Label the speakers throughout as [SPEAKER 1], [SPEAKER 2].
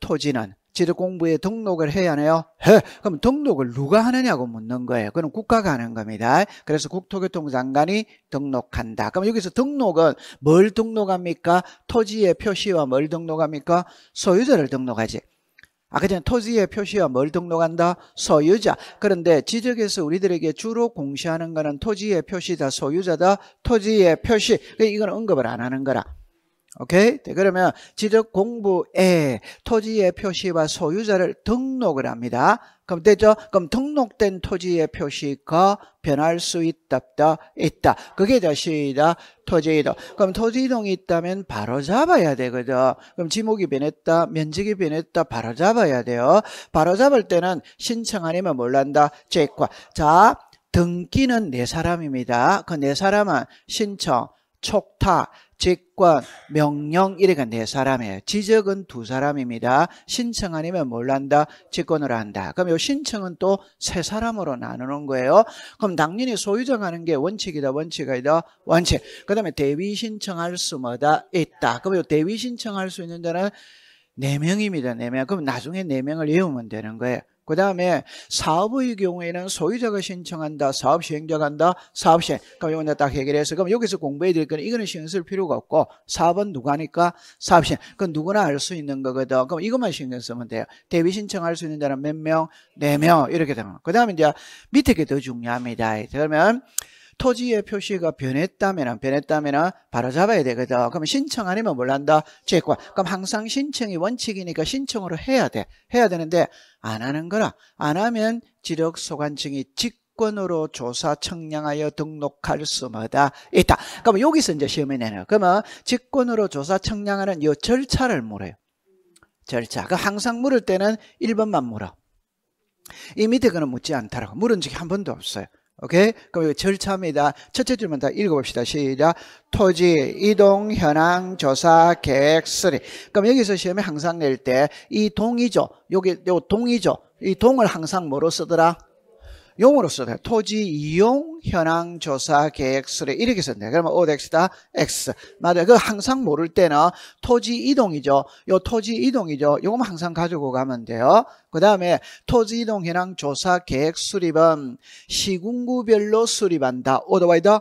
[SPEAKER 1] 토지는 지도공부에 등록을 해야 하네요. 해. 그럼 등록을 누가 하느냐고 묻는 거예요. 그럼 국가가 하는 겁니다. 그래서 국토교통장관이 등록한다. 그럼 여기서 등록은 뭘 등록합니까? 토지의 표시와 뭘 등록합니까? 소유자를 등록하지. 아까 전에 토지의 표시와 뭘 등록한다? 소유자. 그런데 지적에서 우리들에게 주로 공시하는 거는 토지의 표시다, 소유자다, 토지의 표시. 그러니까 이건 언급을 안 하는 거라. 오케이? 그러면 지적 공부에 토지의 표시와 소유자를 등록을 합니다. 그럼 되죠? 그럼 등록된 토지의 표시가 변할 수있다없다 있다. 그게 다시다 토지 이동. 그럼 토지 이동이 있다면 바로 잡아야 되거든. 그럼 지목이 변했다, 면적이 변했다 바로 잡아야 돼요. 바로 잡을 때는 신청 아니면 몰란다. 제과. 자, 등기는 네 사람입니다. 그네 사람은 신청, 촉탁, 직권, 명령 이래가 네 사람이에요. 지적은 두 사람입니다. 신청 아니면 몰란다 직권으로 한다. 그럼 요 신청은 또 세 사람으로 나누는 거예요. 그럼 당연히 소유정하는 게 원칙이다, 원칙이다, 원칙. 그 다음에 대위 신청할 수마다 있다. 그럼 요 대위 신청할 수 있는 데는네명입니다 4명. 그럼 나중에 네명을 외우면 되는 거예요. 그 다음에 사업의 경우에는 소유자가 신청한다, 사업 시행자가 한다, 사업 시행. 그럼 이거 딱 해결해서 그럼 여기서 공부해야 될 거는 이거는 신경 쓸 필요가 없고 사업은 누가 하니까 사업 시행. 그건 누구나 알 수 있는 거거든. 그럼 이것만 신경 쓰면 돼요. 대비 신청할 수 있는 자는 몇 명? 네 명 이렇게 되면. 그 다음에 이제 밑에 게 더 중요합니다. 그러면 토지의 표시가 변했다면 변했다면 아, 바로 잡아야 되거든. 그럼 신청 아니면 몰란다. 채권. 그럼 항상 신청이 원칙이니까 신청으로 해야 돼. 해야 되는데 안 하는 거라. 안 하면 지력소관청이 직권으로 조사 청량하여 등록할 수마다 있다. 그럼 여기서 이제 시험이 내놔. 그러면 직권으로 조사 청량하는 이 절차를 물어요. 절차. 그 항상 물을 때는 1번만 물어. 이 밑에 거는 묻지 않다라고. 물은 적이 한 번도 없어요. 오케이? 그럼 이 절차입니다. 첫째 줄만 다 읽어봅시다. 시작. 토지, 이동, 현황, 조사, 계획, 쓰리. 그럼 여기서 시험에 항상 낼 때 이 동이죠. 요기요 동이죠. 이 동을 항상 뭐로 쓰더라? 용어로 써도 돼요. 토지 이용 현황 조사 계획 수례 이렇게 써도 돼요. 그러면 ODX다 X. 맞아요. 그 항상 모를 때는 토지 이동이죠. 요 토지 이동이죠. 요거만 항상 가지고 가면 돼요. 그 다음에 토지 이동 현황 조사 계획 수립은 시군구별로 수립한다. 오더와이더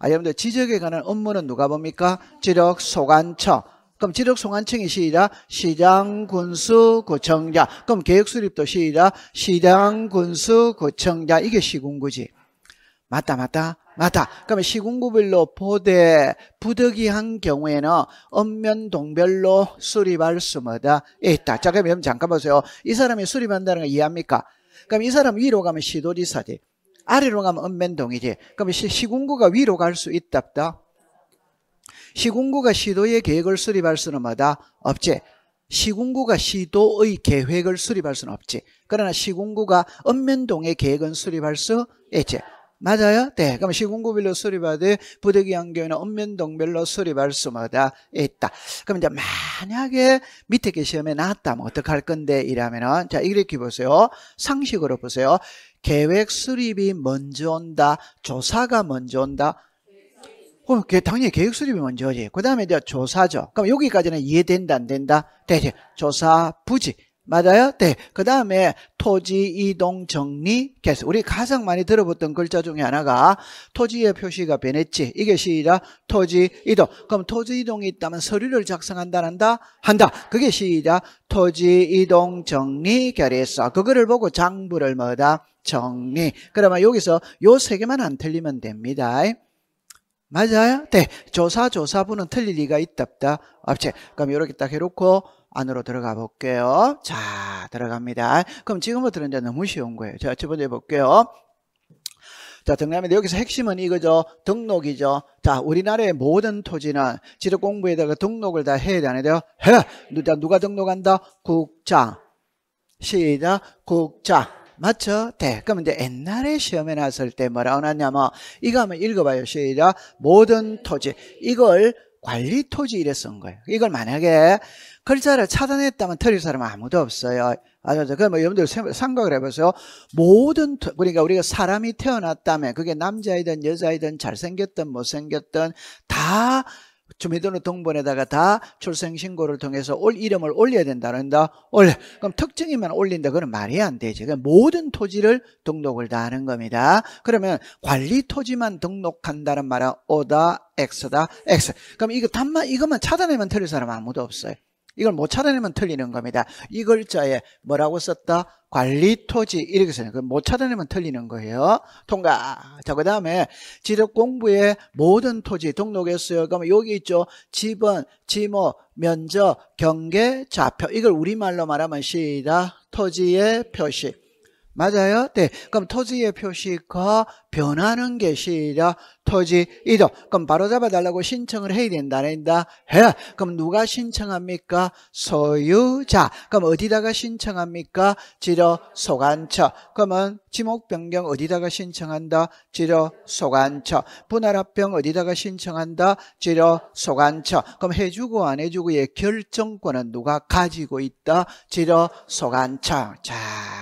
[SPEAKER 1] 아, 여러분들 지적에 관한 업무는 누가 봅니까? 지적 소관처. 그럼 지력 송환청이 시라 이 시장 군수 구청장. 그럼 계획 수립도 시라 이 시장 군수 구청장. 이게 시군구지. 맞다 맞다 맞다. 그러면 시군구별로 보대 부득이한 경우에는 읍면 동별로 수립할 수마다 예, 있다. 자 그럼 잠깐 보세요. 이 사람이 수립한다는 거 이해합니까? 그럼 이 사람 위로 가면 시도지사지. 아래로 가면 읍면동이지. 그럼 시, 시군구가 위로 갈 수 있답다. 시군구가 시도의 계획을 수립할 수는 마다 없지. 시군구가 시도의 계획을 수립할 수는 없지. 그러나 시군구가 읍면동의 계획은 수립할 수 있지. 맞아요? 네. 그럼 시군구별로 수립하되 부득이한경우에는 읍면동별로 수립할 수마다 있다. 그럼 이제 만약에 밑에 게 시험에 나왔다면 어떡할 건데 이라면은 자 이렇게 보세요. 상식으로 보세요. 계획 수립이 먼저 온다. 조사가 먼저 온다. 어, 당연히 계획 수립이 먼저지. 그 다음에 이제 조사죠. 그럼 여기까지는 이해된다, 안 된다? 되지. 네, 네. 조사, 부지. 맞아요? 네. 그 다음에 토지 이동 정리 계속. 우리 가장 많이 들어봤던 글자 중에 하나가 토지의 표시가 변했지. 이게 시작. 토지 이동. 그럼 토지 이동이 있다면 서류를 작성한다, 한다? 한다. 그게 시작. 토지 이동 정리 결의서. 그거를 보고 장부를 뭐다? 정리. 그러면 여기서 요 세 개만 안 틀리면 됩니다. 맞아요? 네. 조사, 조사부는 틀릴 리가 있답다. 없지. 그럼 이렇게 딱 해놓고 안으로 들어가 볼게요. 자, 들어갑니다. 그럼 지금부터는 이제 너무 쉬운 거예요. 자, 첫 번째 볼게요. 자, 등록인데 여기서 핵심은 이거죠. 등록이죠. 자, 우리나라의 모든 토지는 지적 공부에다가 등록을 다 해야 되는데요. 해! 누가 등록한다? 국장. 시작. 국장. 맞죠? 대. 네. 그러 이제 옛날에 시험에 났을 때 뭐라 하냐면 뭐, 이거 한번 읽어봐요. 시작. 모든 토지. 이걸 관리 토지 이래 쓴 거예요. 이걸 만약에 글자를 차단했다면 틀릴 사람 아무도 없어요. 아셨죠? 그럼 뭐 여러분들 생각을 해보세요. 모든, 그러니까 우리가 사람이 태어났다면 그게 남자이든 여자이든 잘생겼든 못생겼든 다 주민등록 등본에다가 다 출생신고를 통해서 올 이름을 올려야 된다는다. 올려. 그럼 특징이만 올린다. 그건 말이 안 되지. 그 그러니까 모든 토지를 등록을 다 하는 겁니다. 그러면 관리 토지만 등록한다는 말은 오다, 엑스다, 엑스. 그럼 이거 단만 이것만 찾아내면 틀릴 사람 아무도 없어요. 이걸 못 찾아내면 틀리는 겁니다. 이 글자에 뭐라고 썼다? 관리토지 이렇게 써요. 그못 찾아내면 틀리는 거예요. 통과. 자, 그 다음에 지적공부에 모든 토지 등록했어요. 그러면 여기 있죠. 지번, 지모, 면적, 경계, 좌표. 이걸 우리말로 말하면 시다. 토지의 표시. 맞아요? 네. 그럼 토지의 표시가 변하는 게 시작 토지 이동. 그럼 바로잡아 달라고 신청을 해야 된다, 안 된다? 해. 그럼 누가 신청합니까? 소유자. 그럼 어디다가 신청합니까? 지로 소관처. 그러면 지목 변경 어디다가 신청한다? 지로 소관처. 분할 합병 어디다가 신청한다? 지로 소관처. 그럼 해주고 안 해주고의 결정권은 누가 가지고 있다? 지로 소관처. 자,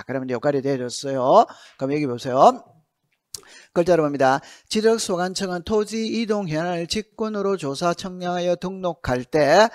[SPEAKER 1] 그러면 역할이 지되 알려어요 그럼 여기 보세요. 글자로 봅니다. 지적소관청은 토지 이동 현황을 직군으로 조사 청량하여 등록할 때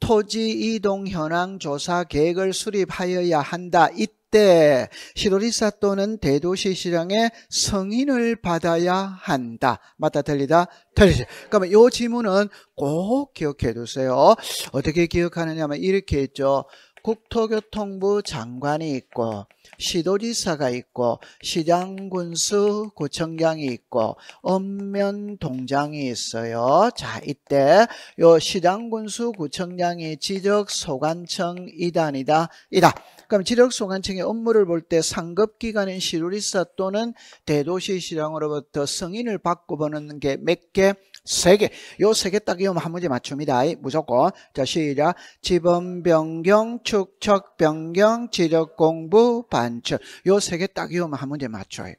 [SPEAKER 1] 토지 이동 현황 조사 계획을 수립하여야 한다. 이때 시도지사 또는 대도시 시장의 성인을 받아야 한다. 맞다 틀리다? 틀리죠. 그러면 이 지문은 꼭 기억해 두세요. 어떻게 기억하느냐 하면 이렇게 했죠. 국토교통부 장관이 있고 시도지사가 있고 시장군수 구청장이 있고 읍면동장이 있어요. 자 이때 요 시장군수 구청장이 지적소관청 이단이다 이다. 그럼 지적소관청의 업무를 볼 때 상급기관인 시도지사 또는 대도시시장으로부터 승인을 받고 보는 게 몇 개? 세 개. 요 세 개 딱 이으면 한 문제 맞춥니다. 무조건. 자, 시작. 지번 변경, 축척 변경, 지력 공부, 반출. 요세 개 딱 이으면 한 문제 맞춰요.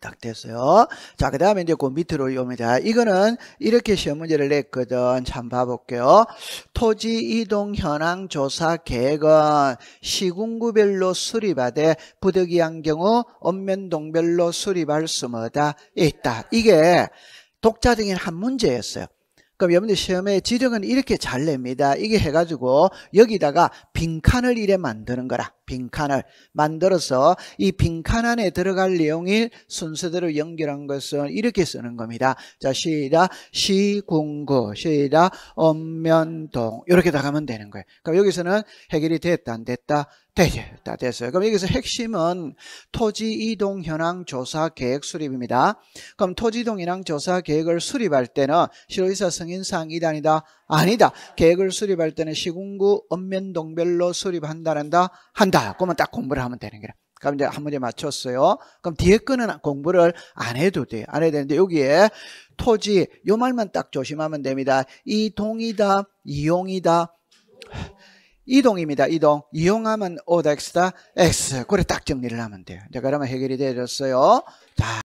[SPEAKER 1] 딱 됐어요. 자, 그 다음에 이제 그 밑으로 옵니다. 이거는 이렇게 시험 문제를 냈거든. 참 봐볼게요. 토지 이동 현황 조사 계획은 시군구별로 수립하되 부득이한 경우 읍면동별로 수립할 수마다 있다. 이게 독자적인 한 문제였어요. 그럼 여러분들 시험에 지적은 이렇게 잘 냅니다. 이게 해가지고 여기다가 빈칸을 이래 만드는 거라. 빈칸을 만들어서 이 빈칸 안에 들어갈 내용이 순서대로 연결한 것은 이렇게 쓰는 겁니다. 자, 시다 시궁구, 시다 엄면동 이렇게 다 가면 되는 거예요. 그럼 그러니까 여기서는 해결이 됐다 안 됐다 됐다 됐어요. 그럼 여기서 핵심은 토지 이동 현황 조사 계획 수립입니다. 그럼 토지 이동 현황 조사 계획을 수립할 때는 실의사 승인상 이단이다 아니다. 계획을 수립할 때는 시군구 읍면동별로 수립한다란다 한다. 있다. 그러면 딱 공부를 하면 되는 거라. 그럼 이제 한 문제 맞췄어요. 그럼 뒤에 거는 공부를 안 해도 돼요. 안 해야 되는데 여기에 토지 요 말만 딱 조심하면 됩니다. 이동이다, 이용이다. 이동입니다. 이동. 이용하면 오다 X다. X. 그래 딱 정리를 하면 돼요. 자, 그러면 해결이 되어졌어요. 자.